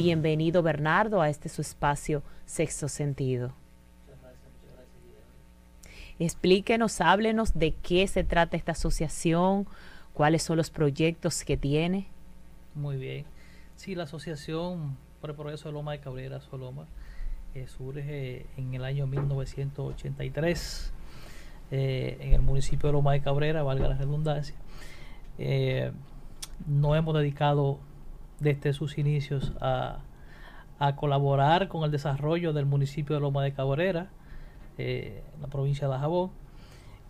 Bienvenido Bernardo a este su espacio Sexto Sentido. Explíquenos, háblenos de qué se trata esta asociación, cuáles son los proyectos que tiene. Muy bien. Sí, la Asociación por el Progreso de Loma de Cabrera, Soloma, eh, surge eh, en el año 1983 eh, en el municipio de Loma de Cabrera, valga la redundancia. No hemos dedicado desde sus inicios a, colaborar con el desarrollo del municipio de Loma de Cabrera, eh, la provincia de jabó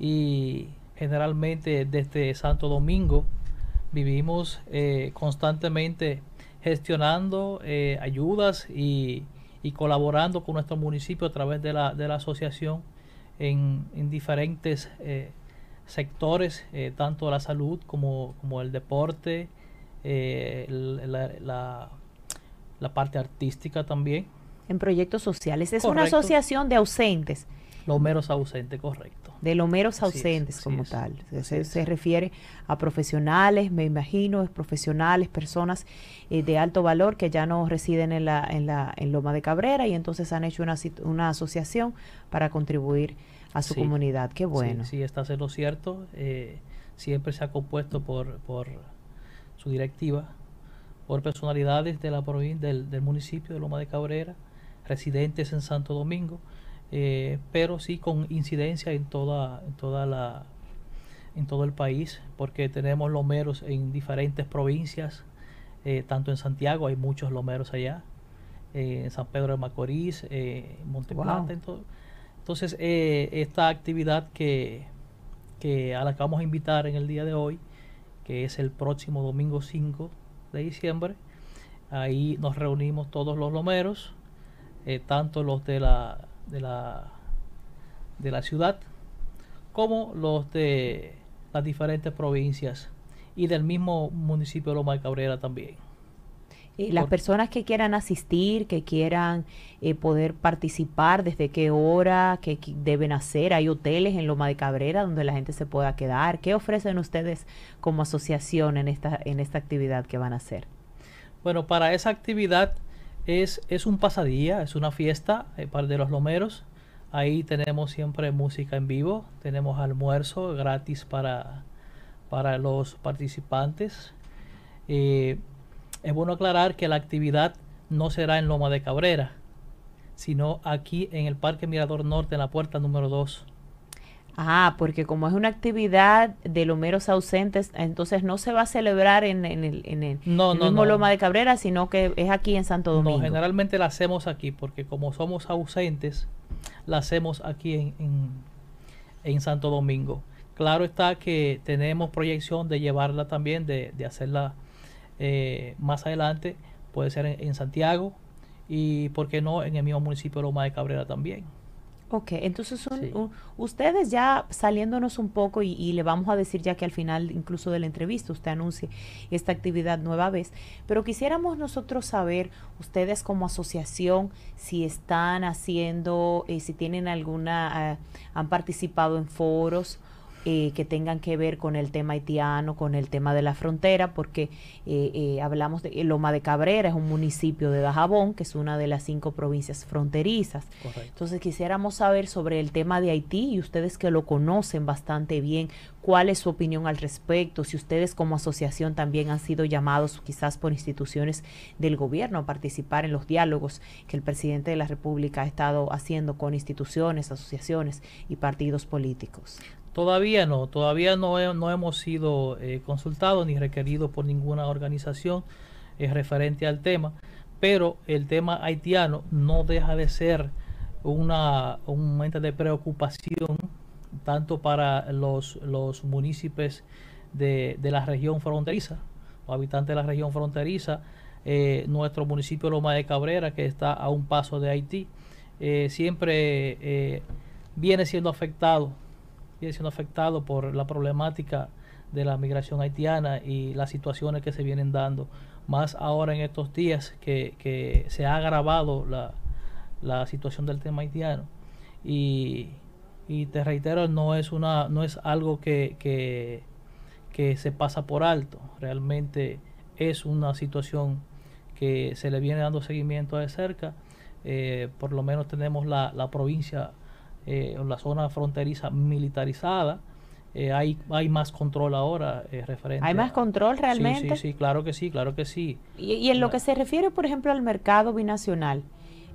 y generalmente desde Santo Domingo vivimos eh, constantemente gestionando eh, ayudas y, colaborando con nuestro municipio a través de la, de la asociación en, diferentes eh, sectores, tanto la salud como, como el deporte, eh, la, parte artística también. En proyectos sociales. Es una asociación de ausentes. Lo meros ausentes, correcto. De lo meros ausentes como tal. se, refiere a profesionales, me imagino, es profesionales, personas eh, de alto valor que ya no residen en, la, en, la, en Loma de Cabrera y entonces han hecho una, asociación para contribuir a su comunidad. Qué bueno. Sí, está en cierto. Eh, siempre se ha compuesto por su directiva, por personalidades de la del, del municipio de Loma de Cabrera, residentes en Santo Domingo, eh, pero sí con incidencia en toda, en toda la en todo el país, porque tenemos lomeros en diferentes provincias, eh, tanto en Santiago, hay muchos lomeros allá, eh, en San Pedro de Macorís, en Monte entonces esta actividad que, que a la que vamos a invitar en el día de hoy que es el próximo domingo 5 de diciembre. Ahí nos reunimos todos los lomeros, eh, tanto los de la, de la, de la ciudad como los de las diferentes provincias y del mismo municipio de Loma Cabrera también. Eh, las personas que quieran asistir, que quieran eh, poder participar, desde qué hora, qué, deben hacer. Hay hoteles en Loma de Cabrera donde la gente se pueda quedar. ¿Qué ofrecen ustedes como asociación en esta, en esta actividad que van a hacer? Bueno, para esa actividad es, es un pasadía, es una fiesta eh, para de los lomeros. Ahí tenemos siempre música en vivo, tenemos almuerzo gratis para, para los participantes es bueno aclarar que la actividad no será en Loma de Cabrera, sino aquí en el Parque Mirador Norte, en la puerta número 2. Ah, porque como es una actividad de lomeros ausentes, entonces no se va a celebrar en, el, mismo Loma de Cabrera, sino que es aquí en Santo Domingo. No, generalmente la hacemos aquí, porque como somos ausentes, la hacemos aquí en, Santo Domingo. Claro está que tenemos proyección de llevarla también, de, de hacerla eh, más adelante, puede ser en, Santiago y, ¿por qué no?, en el mismo municipio de Loma de Cabrera también. Ok, entonces ustedes ya saliéndonos un poco y, le vamos a decir ya que al final incluso de la entrevista usted anuncie esta actividad nueva vez, pero quisiéramos nosotros saber ustedes como asociación si están haciendo, eh, si tienen alguna, ah, han participado en foros eh, que tengan que ver con el tema haitiano, con el tema de la frontera, porque eh, eh, hablamos de Loma de Cabrera, es un municipio de Bajabón, que es una de las cinco provincias fronterizas. Entonces quisiéramos saber sobre el tema de Haití y ustedes que lo conocen bastante bien, cuál es su opinión al respecto, si ustedes como asociación también han sido llamados quizás por instituciones del gobierno a participar en los diálogos que el presidente de la República ha estado haciendo con instituciones, asociaciones y partidos políticos. Todavía no, todavía no, hemos sido eh, consultados ni requeridos por ninguna organización eh, referente al tema, pero el tema haitiano no deja de ser una, un momento de preocupación tanto para los, municipios de, la región fronteriza, los habitantes de la región fronteriza, eh, nuestro municipio Loma de Cabrera, que está a un paso de Haití, siempre viene siendo afectado viene siendo afectado por la problemática de la migración haitiana y las situaciones que se vienen dando, más ahora en estos días que, se ha agravado la, situación del tema haitiano. Y, te reitero, no es, una, no es algo que, que, se pasa por alto, realmente es una situación que se le viene dando seguimiento de cerca. Eh, por lo menos tenemos la, la provincia eh, la zona fronteriza militarizada. Eh, hay, hay más control ahora eh, referente. ¿Hay más control realmente? Sí, sí, sí, claro que sí, claro que sí. Y, y en lo que se refiere, por ejemplo, al mercado binacional,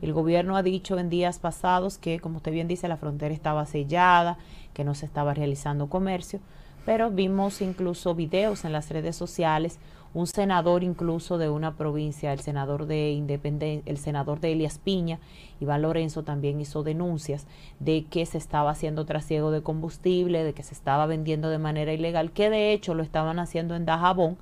el gobierno ha dicho en días pasados que, como usted bien dice, la frontera estaba sellada, que no se estaba realizando comercio, pero vimos incluso videos en las redes sociales un senador incluso de una provincia, el senador de el senador de Elias Piña, Iván Lorenzo también hizo denuncias de que se estaba haciendo trasiego de combustible, de que se estaba vendiendo de manera ilegal, que de hecho lo estaban haciendo en Dajabón.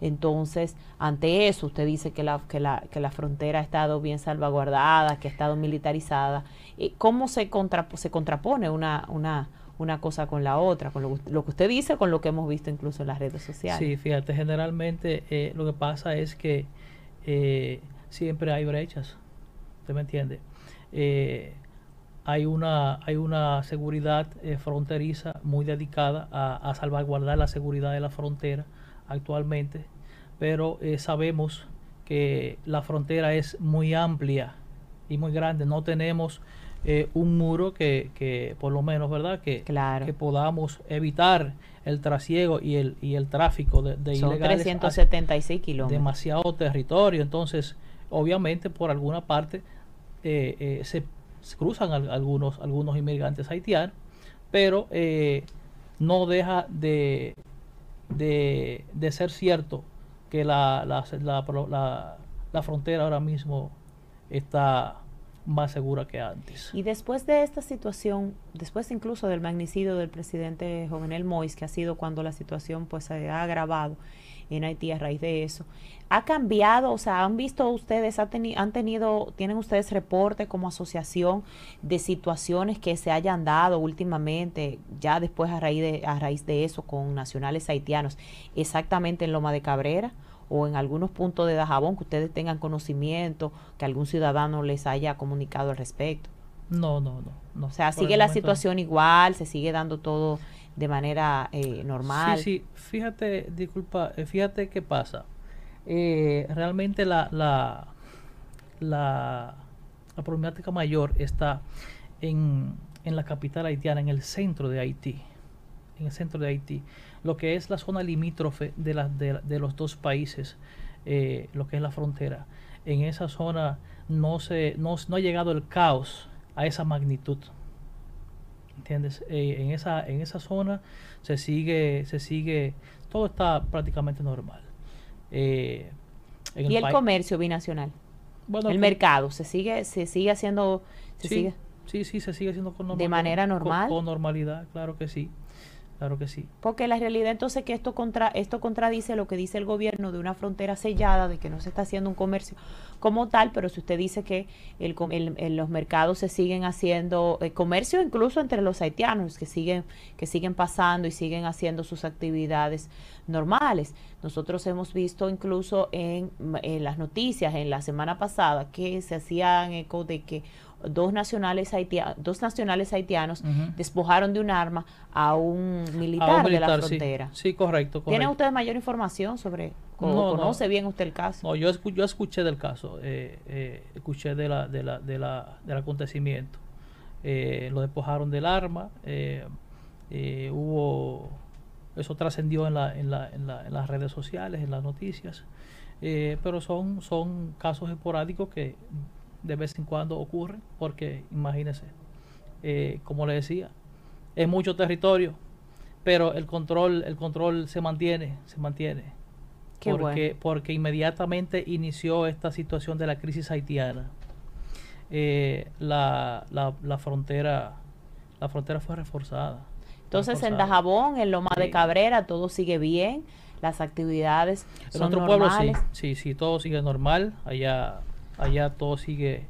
Entonces, ante eso, usted dice que la, que la, frontera ha estado bien salvaguardada, que ha estado militarizada. Eh, ¿Cómo se, se contrapone una, una, una cosa con la otra, con lo, que usted dice, con lo que hemos visto incluso en las redes sociales. Sí, fíjate, generalmente eh, lo que pasa es que eh, siempre hay brechas, ¿usted me entiende? Eh, hay una, hay una seguridad fronteriza muy dedicada a, a, salvaguardar la seguridad de la frontera actualmente, pero sabemos que la frontera es muy amplia y muy grande, no tenemos eh, un muro que, que, por lo menos, ¿verdad? Que, que podamos evitar el trasiego y el, y el tráfico de, de Son 376 kilómetros. Demasiado territorio. Entonces, obviamente, por alguna parte eh, eh, se, cruzan algunos, algunos inmigrantes haitianos, pero no deja de, de, ser cierto que la, la, la, la frontera ahora mismo está más segura que antes. Y después de esta situación, después incluso del magnicidio del presidente Jovenel Mois, que ha sido cuando la situación pues se ha agravado en Haití a raíz de eso, ¿ha cambiado? O sea, ¿han visto ustedes, ha han tenido, tienen ustedes reporte como asociación de situaciones que se hayan dado últimamente, ya después a raíz de, a raíz de eso con nacionales haitianos, exactamente en Loma de Cabrera? o en algunos puntos de Dajabón que ustedes tengan conocimiento, que algún ciudadano les haya comunicado al respecto. No, no, no. no o sea, sigue la situación igual, se sigue dando todo de manera eh, normal. Sí, sí, fíjate, disculpa, eh, fíjate qué pasa. Eh, realmente la, la, problemática mayor está en, en la capital haitiana, en el centro de Haití. En el centro de Haití lo que es la zona limítrofe de, las de, los dos países, eh, lo que es la frontera. En esa zona no, se, no, no ha llegado el caos a esa magnitud. ¿Entiendes? Eh, en, esa, en esa zona se sigue, se sigue, todo está prácticamente normal. Eh, y el, comercio binacional. el mercado se sigue, se sigue haciendo, se sí, Sí, se sigue haciendo con normalidad. De manera normal. con normalidad, claro que sí. Claro que sí. Porque la realidad entonces que esto contra esto contradice lo que dice el gobierno de una frontera sellada, de que no se está haciendo un comercio como tal, pero si usted dice que los mercados se siguen haciendo eh, comercio incluso entre los haitianos que siguen que siguen pasando y siguen haciendo sus actividades normales. Nosotros hemos visto incluso en, en las noticias en la semana pasada que se hacían eco de que dos nacionales, dos nacionales haitianos despojaron de un arma a un militar, de la frontera. Sí, correcto, ¿Tiene ¿Tienen ustedes mayor información sobre, no, conoce bien usted el caso? No, yo, escuché del caso, eh, eh, escuché de la, de del acontecimiento. Eh, lo despojaron del arma, hubo, eso trascendió en, en, las redes sociales, en las noticias. pero son, son casos esporádicos que de vez en cuando ocurre porque imagínese, eh, como le decía, es mucho territorio, pero el control, el control se mantiene, se mantiene. porque, porque inmediatamente inició esta situación de la crisis haitiana. Eh, la, la, la, frontera la frontera fue reforzada. Entonces en Dajabón, en Loma de Cabrera, todo sigue bien, las actividades en son otro normales. pueblo sí, sí, sí, todo sigue normal. Allá allá todo sigue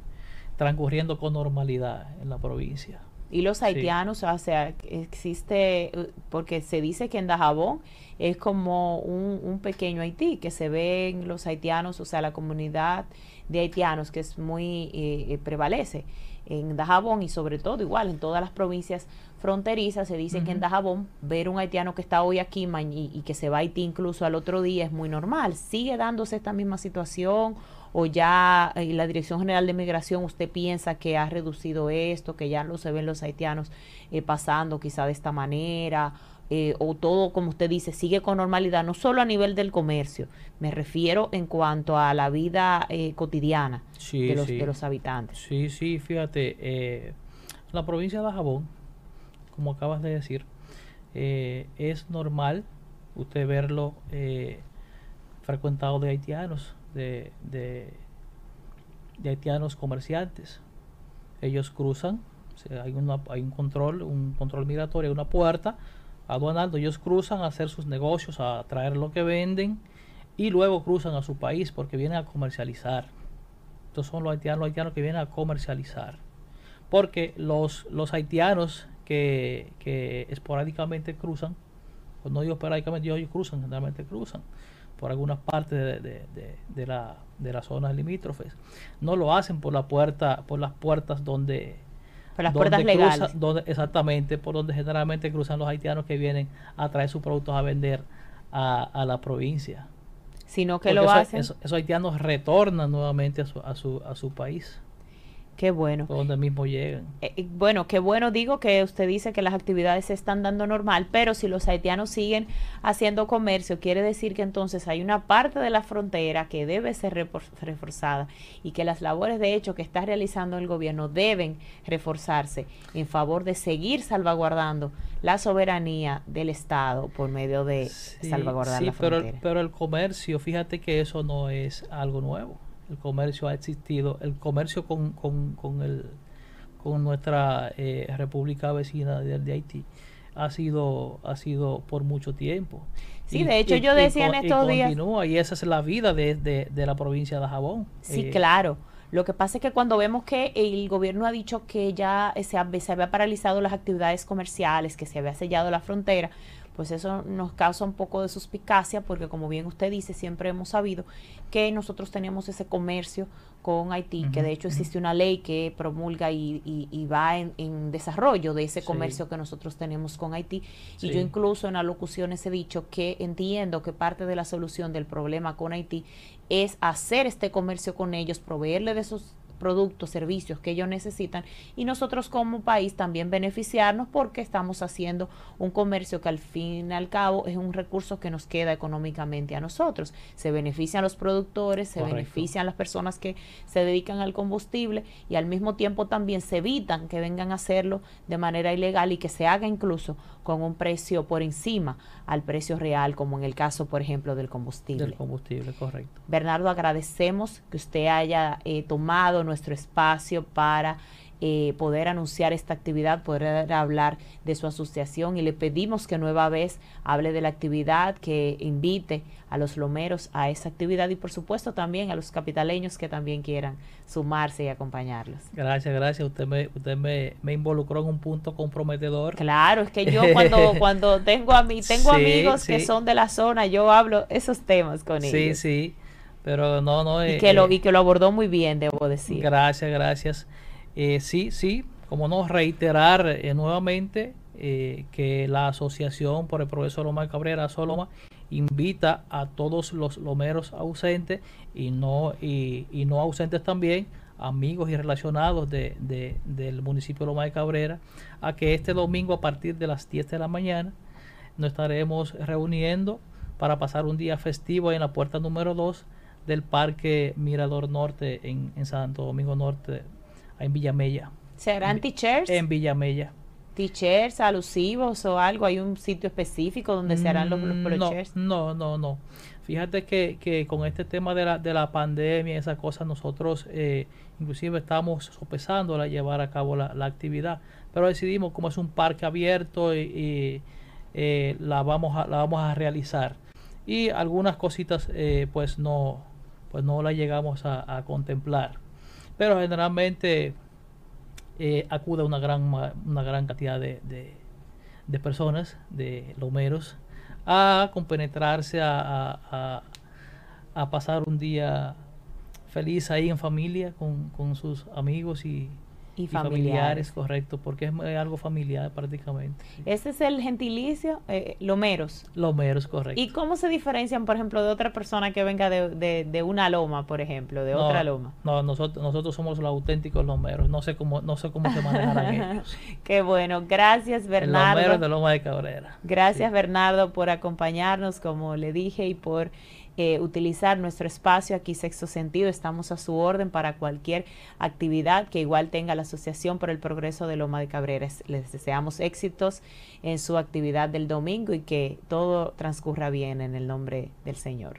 transcurriendo con normalidad en la provincia. Y los haitianos, o sea, existe, porque se dice que en Dajabón es como un, pequeño Haití, que se ven los haitianos, o sea, la comunidad de haitianos que es muy, eh, eh, prevalece en Dajabón y sobre todo igual en todas las provincias fronterizas se dice que en Dajabón ver un haitiano que está hoy aquí y, y que se va a Haití incluso al otro día es muy normal. ¿Sigue dándose esta misma situación o ya eh, la Dirección General de Migración usted piensa que ha reducido esto, que ya no se ven los haitianos eh, pasando quizá de esta manera, eh, o todo, como usted dice, sigue con normalidad, no solo a nivel del comercio, me refiero en cuanto a la vida cotidiana de, los, de, los, habitantes. Sí, sí, fíjate, la provincia de Jabón, como acabas de decir, es normal usted verlo frecuentado de haitianos de, de, haitianos comerciantes. Ellos cruzan, hay, un control, un control migratorio, una puerta aduanando, ellos cruzan a hacer sus negocios, a traer lo que venden y luego cruzan a su país porque vienen a comercializar. Estos son los haitianos, haitianos que vienen a comercializar. Porque los, haitianos que, esporádicamente cruzan, no digo esporádicamente, ellos cruzan, generalmente cruzan por algunas partes de, la, de las zonas limítrofes. No lo hacen por la puerta, por las puertas donde por las puertas legales. Donde, exactamente, por donde generalmente cruzan los haitianos que vienen a traer sus productos a vender a, la provincia. Sino que lo hacen. esos haitianos retornan nuevamente a su, a su, a su país. Qué bueno. Donde mismo llegan. Eh, eh, bueno, qué bueno digo que usted dice que las actividades se están dando normal, pero si los haitianos siguen haciendo comercio, quiere decir que entonces hay una parte de la frontera que debe ser reforzada y que las labores de hecho que está realizando el gobierno deben reforzarse en favor de seguir salvaguardando la soberanía del Estado por medio de salvaguardar la frontera. pero el comercio, fíjate que eso no es algo nuevo el comercio ha existido, el comercio con, con, con, nuestra eh, república vecina de, de, Haití ha sido, ha sido por mucho tiempo. Sí, de hecho yo decía en estos días... Continúa, y esa es la vida de, la provincia de Jabón. Sí, eh, claro. Lo que pasa es que cuando vemos que el gobierno ha dicho que ya eh, se, había paralizado las actividades comerciales, que se había sellado la frontera, pues eso nos causa un poco de suspicacia porque como bien usted dice, siempre hemos sabido que nosotros tenemos ese comercio con Haití, que de hecho existe una ley que promulga y, va en, desarrollo de ese comercio que nosotros tenemos con Haití. Y yo incluso en alocuciones he dicho que entiendo que parte de la solución del problema con Haití es hacer este comercio con ellos, proveerle de esos productos, servicios que ellos necesitan y nosotros como país también beneficiarnos porque estamos haciendo un comercio que al fin y al cabo es un recurso que nos queda económicamente a nosotros. Se benefician los productores, se benefician las personas que se dedican al combustible y al mismo tiempo también se evitan que vengan a hacerlo de manera ilegal y que se haga incluso con un precio por encima al precio real, como en el caso, por ejemplo, del combustible. Del combustible, correcto. Bernardo, agradecemos que usted haya eh, tomado nuestro espacio para eh, poder anunciar esta actividad, poder hablar de su asociación y le pedimos que nueva vez hable de la actividad, que invite a los lomeros a esa actividad y por supuesto también a los capitaleños que también quieran sumarse y acompañarlos. Gracias, gracias. Usted me, usted me, involucró en un punto comprometedor. Claro, es que yo cuando, cuando tengo a mí, tengo amigos que son de la zona, yo hablo esos temas con ellos. Sí, sí. Pero no, no. Y, que lo, eh, y que lo abordó muy bien, debo decir. Gracias, gracias. Eh, sí, sí, como no, reiterar eh, nuevamente eh, que la Asociación por el profesor de Cabrera, Soloma, invita a todos los lomeros ausentes y no, y, no ausentes también, amigos y relacionados de, del municipio de Loma de Cabrera, a que este domingo a partir de las 10 de la mañana nos estaremos reuniendo para pasar un día festivo en la puerta número 2 del Parque Mirador Norte en Santo Domingo Norte en Villamella. ¿Serán teachers? En Villamella. ¿Teachers alusivos o algo? ¿Hay un sitio específico donde se harán los, los mm, No, no, no, Fíjate que, con este tema de la, pandemia y esas cosas, nosotros eh, inclusive estamos sopesando a llevar a cabo la, actividad. Pero decidimos, como es un parque abierto, y, eh, la, vamos a, la vamos a realizar. Y algunas cositas, eh, pues no pues no la llegamos a contemplar pero generalmente eh, acude una gran, una gran cantidad de, de, de personas, de lomeros, a compenetrarse, a, pasar un día feliz ahí en familia con, con sus amigos y, y, familiares. correcto, porque es algo familiar prácticamente. Ese es el gentilicio, eh, lomeros. Lomeros, correcto. ¿Y cómo se diferencian, por ejemplo, de otra persona que venga de, una loma, por ejemplo, de otra loma? No, nosotros, nosotros somos los auténticos lomeros, no sé cómo, no sé cómo se manejarán ellos. Qué bueno, gracias Bernardo. Lomeros de Loma de Cabrera. Gracias Bernardo por acompañarnos, como le dije, y por eh, utilizar nuestro espacio aquí Sexto Sentido. Estamos a su orden para cualquier actividad que igual tenga la Asociación por el Progreso de Loma de Cabreras. Les deseamos éxitos en su actividad del domingo y que todo transcurra bien en el nombre del Señor.